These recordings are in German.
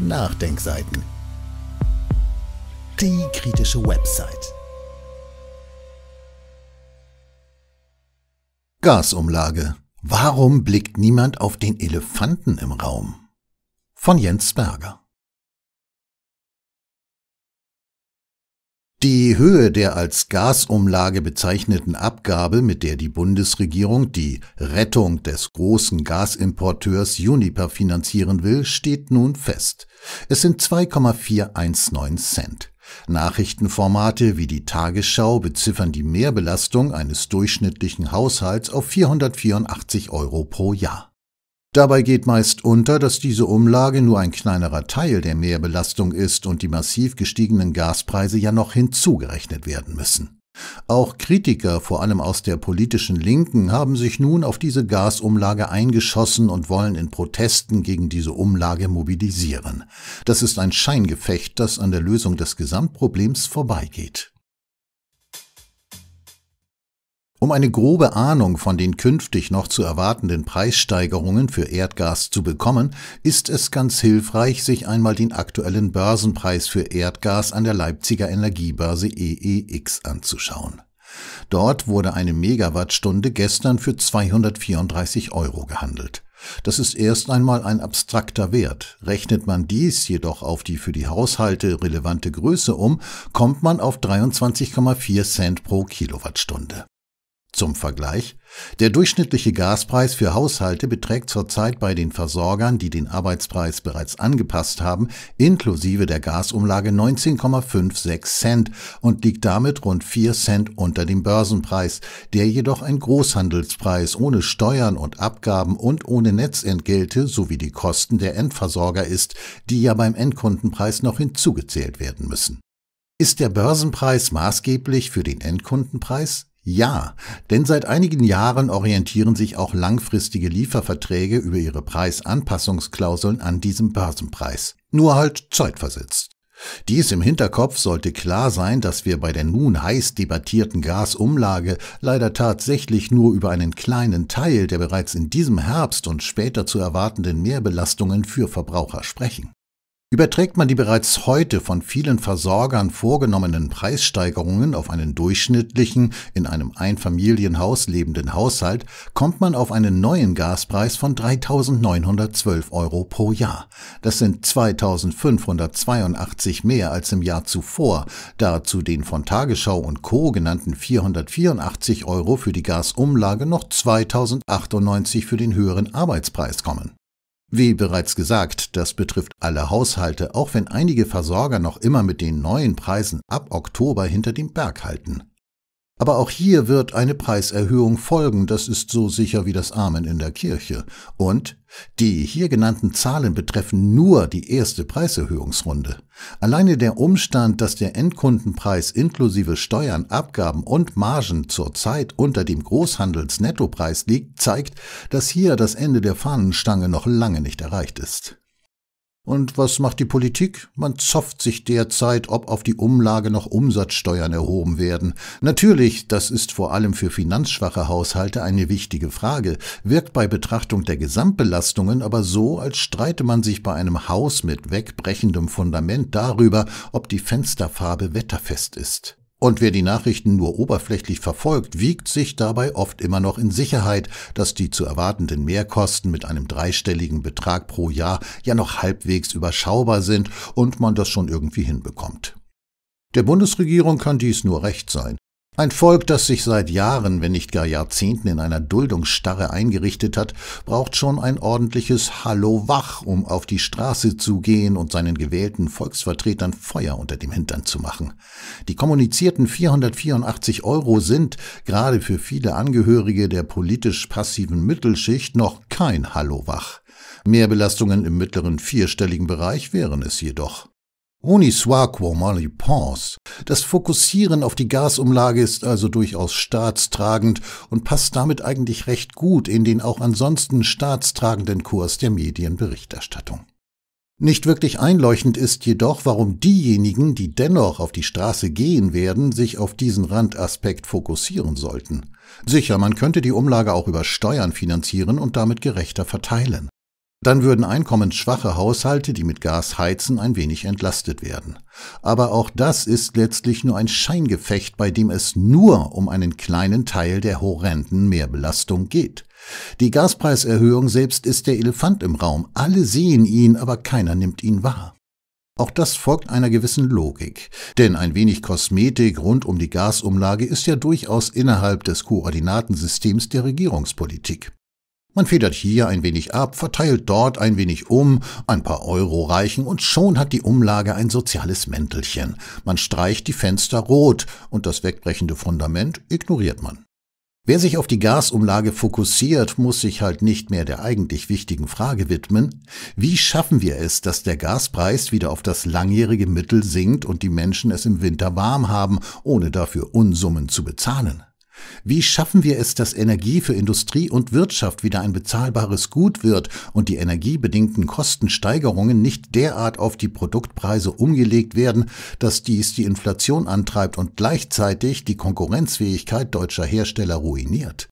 Nachdenkseiten. Die kritische Website. Gasumlage. Warum blickt niemand auf den Elefanten im Raum? Von Jens Berger. Die Höhe der als Gasumlage bezeichneten Abgabe, mit der die Bundesregierung die Rettung des großen Gasimporteurs Uniper finanzieren will, steht nun fest. Es sind 2,419 Cent. Nachrichtenformate wie die Tagesschau beziffern die Mehrbelastung eines durchschnittlichen Haushalts auf 484 Euro pro Jahr. Dabei geht meist unter, dass diese Umlage nur ein kleinerer Teil der Mehrbelastung ist und die massiv gestiegenen Gaspreise ja noch hinzugerechnet werden müssen. Auch Kritiker, vor allem aus der politischen Linken, haben sich nun auf diese Gasumlage eingeschossen und wollen in Protesten gegen diese Umlage mobilisieren. Das ist ein Scheingefecht, das an der Lösung des Gesamtproblems vorbeigeht. Um eine grobe Ahnung von den künftig noch zu erwartenden Preissteigerungen für Erdgas zu bekommen, ist es ganz hilfreich, sich einmal den aktuellen Börsenpreis für Erdgas an der Leipziger Energiebörse EEX anzuschauen. Dort wurde eine Megawattstunde gestern für 234 Euro gehandelt. Das ist erst einmal ein abstrakter Wert. Rechnet man dies jedoch auf die für die Haushalte relevante Größe um, kommt man auf 23,4 Cent pro Kilowattstunde. Zum Vergleich, der durchschnittliche Gaspreis für Haushalte beträgt zurzeit bei den Versorgern, die den Arbeitspreis bereits angepasst haben, inklusive der Gasumlage 19,56 Cent und liegt damit rund 4 Cent unter dem Börsenpreis, der jedoch ein Großhandelspreis ohne Steuern und Abgaben und ohne Netzentgelte sowie die Kosten der Endversorger ist, die ja beim Endkundenpreis noch hinzugezählt werden müssen. Ist der Börsenpreis maßgeblich für den Endkundenpreis? Ja, denn seit einigen Jahren orientieren sich auch langfristige Lieferverträge über ihre Preisanpassungsklauseln an diesem Börsenpreis, nur halt zeitversetzt. Dies im Hinterkopf sollte klar sein, dass wir bei der nun heiß debattierten Gasumlage leider tatsächlich nur über einen kleinen Teil der bereits in diesem Herbst und später zu erwartenden Mehrbelastungen für Verbraucher sprechen. Überträgt man die bereits heute von vielen Versorgern vorgenommenen Preissteigerungen auf einen durchschnittlichen, in einem Einfamilienhaus lebenden Haushalt, kommt man auf einen neuen Gaspreis von 3.912 Euro pro Jahr. Das sind 2.582 mehr als im Jahr zuvor, da zu den von Tagesschau und Co. genannten 484 Euro für die Gasumlage noch 2.098 für den höheren Arbeitspreis kommen. Wie bereits gesagt, das betrifft alle Haushalte, auch wenn einige Versorger noch immer mit den neuen Preisen ab Oktober hinter dem Berg halten. Aber auch hier wird eine Preiserhöhung folgen, das ist so sicher wie das Amen in der Kirche. Und die hier genannten Zahlen betreffen nur die erste Preiserhöhungsrunde. Alleine der Umstand, dass der Endkundenpreis inklusive Steuern, Abgaben und Margen zurzeit unter dem Großhandelsnettopreis liegt, zeigt, dass hier das Ende der Fahnenstange noch lange nicht erreicht ist. Und was macht die Politik? Man zofft sich derzeit, ob auf die Umlage noch Umsatzsteuern erhoben werden. Natürlich, das ist vor allem für finanzschwache Haushalte eine wichtige Frage, wirkt bei Betrachtung der Gesamtbelastungen aber so, als streite man sich bei einem Haus mit wegbrechendem Fundament darüber, ob die Fensterfarbe wetterfest ist. Und wer die Nachrichten nur oberflächlich verfolgt, wiegt sich dabei oft immer noch in Sicherheit, dass die zu erwartenden Mehrkosten mit einem dreistelligen Betrag pro Jahr ja noch halbwegs überschaubar sind und man das schon irgendwie hinbekommt. Der Bundesregierung kann dies nur recht sein, ein Volk, das sich seit Jahren, wenn nicht gar Jahrzehnten in einer Duldungsstarre eingerichtet hat, braucht schon ein ordentliches Hallo wach, um auf die Straße zu gehen und seinen gewählten Volksvertretern Feuer unter dem Hintern zu machen. Die kommunizierten 484 Euro sind, gerade für viele Angehörige der politisch passiven Mittelschicht, noch kein Hallo wach. Belastungen im mittleren vierstelligen Bereich wären es jedoch. Uniswaqua Mali Pons. Das Fokussieren auf die Gasumlage ist also durchaus staatstragend und passt damit eigentlich recht gut in den auch ansonsten staatstragenden Kurs der Medienberichterstattung. Nicht wirklich einleuchtend ist jedoch, warum diejenigen, die dennoch auf die Straße gehen werden, sich auf diesen Randaspekt fokussieren sollten. Sicher, man könnte die Umlage auch über Steuern finanzieren und damit gerechter verteilen. Dann würden einkommensschwache Haushalte, die mit Gas heizen, ein wenig entlastet werden. Aber auch das ist letztlich nur ein Scheingefecht, bei dem es nur um einen kleinen Teil der horrenden Mehrbelastung geht. Die Gaspreiserhöhung selbst ist der Elefant im Raum. Alle sehen ihn, aber keiner nimmt ihn wahr. Auch das folgt einer gewissen Logik, denn ein wenig Kosmetik rund um die Gasumlage ist ja durchaus innerhalb des Koordinatensystems der Regierungspolitik. Man federt hier ein wenig ab, verteilt dort ein wenig um, ein paar Euro reichen und schon hat die Umlage ein soziales Mäntelchen. Man streicht die Fenster rot und das wegbrechende Fundament ignoriert man. Wer sich auf die Gasumlage fokussiert, muss sich halt nicht mehr der eigentlich wichtigen Frage widmen, wie schaffen wir es, dass der Gaspreis wieder auf das langjährige Mittel sinkt und die Menschen es im Winter warm haben, ohne dafür Unsummen zu bezahlen. Wie schaffen wir es, dass Energie für Industrie und Wirtschaft wieder ein bezahlbares Gut wird und die energiebedingten Kostensteigerungen nicht derart auf die Produktpreise umgelegt werden, dass dies die Inflation antreibt und gleichzeitig die Konkurrenzfähigkeit deutscher Hersteller ruiniert?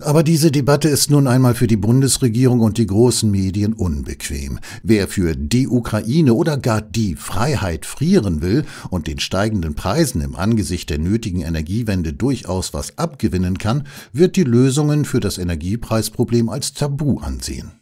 Aber diese Debatte ist nun einmal für die Bundesregierung und die großen Medien unbequem. Wer für die Ukraine oder gar die Freiheit frieren will und den steigenden Preisen im Angesicht der nötigen Energiewende durchaus was abgewinnen kann, wird die Lösungen für das Energiepreisproblem als Tabu ansehen.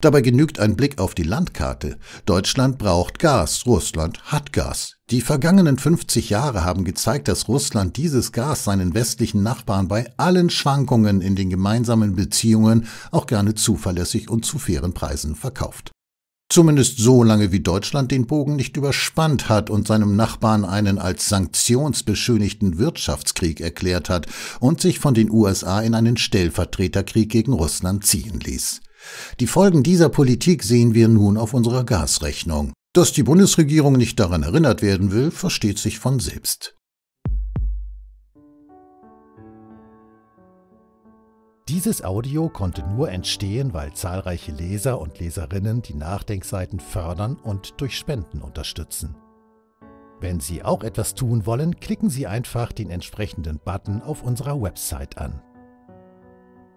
Dabei genügt ein Blick auf die Landkarte. Deutschland braucht Gas, Russland hat Gas. Die vergangenen 50 Jahre haben gezeigt, dass Russland dieses Gas seinen westlichen Nachbarn bei allen Schwankungen in den gemeinsamen Beziehungen auch gerne zuverlässig und zu fairen Preisen verkauft. Zumindest so lange, wie Deutschland den Bogen nicht überspannt hat und seinem Nachbarn einen als sanktionsbeschönigten Wirtschaftskrieg erklärt hat und sich von den USA in einen Stellvertreterkrieg gegen Russland ziehen ließ. Die Folgen dieser Politik sehen wir nun auf unserer Gasrechnung. Dass die Bundesregierung nicht daran erinnert werden will, versteht sich von selbst. Dieses Audio konnte nur entstehen, weil zahlreiche Leser und Leserinnen die Nachdenkseiten fördern und durch Spenden unterstützen. Wenn Sie auch etwas tun wollen, klicken Sie einfach den entsprechenden Button auf unserer Website an.